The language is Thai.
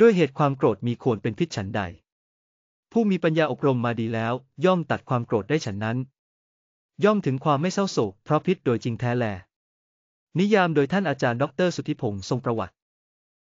ด้วยเหตุความโกรธมีควรเป็นพิษฉันใด ผู้มีปัญญาอบรมมาดีแล้ว ย่อมตัดความโกรธได้ฉันนั้น ย่อมถึงความไม่เศร้าโศกเพราะพิษโดยจริงแท้แล นิยามโดยท่านอาจารย์ดร สุทธิพงษ์ทรงประวัติ